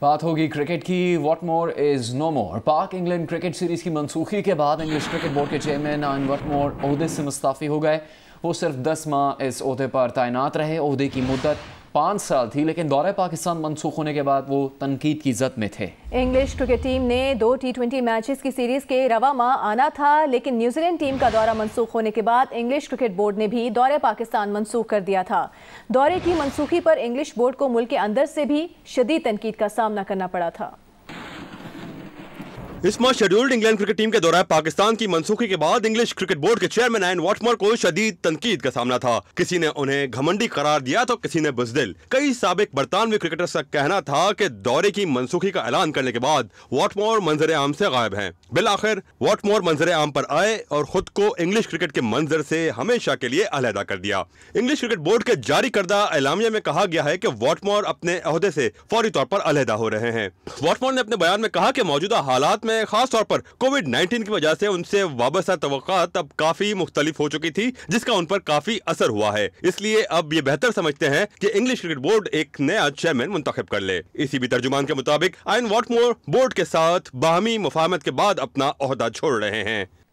बात होगी क्रिकेट की Watmore is no more Pak England cricket series की मनसूखी के बाद इंग्लिश क्रिकेट बोर्ड के चेयरमैन आन वट मोर से मुस्ताफ़ी हो गए वो सिर्फ दस माह इस अहदे पर तैनात रहे अहदे की मुद्दत पाँच साल थी लेकिन दौरे पाकिस्तान मनसूख होने के बाद वो तनकीद की जद में थे इंग्लिश क्रिकेट टीम ने दो टी ट्वेंटी मैच की सीरीज के रवा माह आना था लेकिन न्यूजीलैंड टीम का दौरा मनसूख होने के बाद इंग्लिश क्रिकेट बोर्ड ने भी दौरे पाकिस्तान मनसूख कर दिया था दौरे की मनसूखी पर इंग्लिश बोर्ड को मुल्क के अंदर से भी शदीद तनकीद का सामना करना पड़ा था इस माह शेड्यूल्ड इंग्लैंड क्रिकेट टीम के दौरान पाकिस्तान की मनसूखी के बाद इंग्लिश क्रिकेट बोर्ड के चेयरमैन एंड वॉटमोर को शदीद तनकीद का सामना था किसी ने उन्हें घमंडी करार दिया तो किसी ने बुजदिल कई सबक बरतानवी क्रिकेटर का कहना था की दौरे की मनसूखी का ऐलान करने के बाद वॉटमोर मंजर आम ऐसी गायब है बिल आखिर वॉटमोर मंजर आम आरोप आए और खुद को इंग्लिश क्रिकेट के मंजर ऐसी हमेशा के लिए अलहदा कर दिया इंग्लिश क्रिकेट बोर्ड के जारी करदा ऐलामिया में कहा गया है की वॉटमोर अपने अहदे ऐसी फौरी तौर पर अलहदा हो रहे हैं वॉटमोर ने अपने बयान में कहा की मौजूदा हालात में में खासतौर पर कोविड 19 की वजह से उनसे वाबस्ता तो अब काफी मुख्तलिफ हो चुकी थी जिसका उन पर काफी असर हुआ है इसलिए अब ये बेहतर समझते हैं कि इंग्लिश क्रिकेट बोर्ड एक नया चेयरमैन मुंतब कर ले इसी भी तर्जुमान के मुताबिक आयन वॉटमोर बोर्ड के साथ बाहमी मुफाहमत के बाद अपना अहदा छोड़ रहे हैं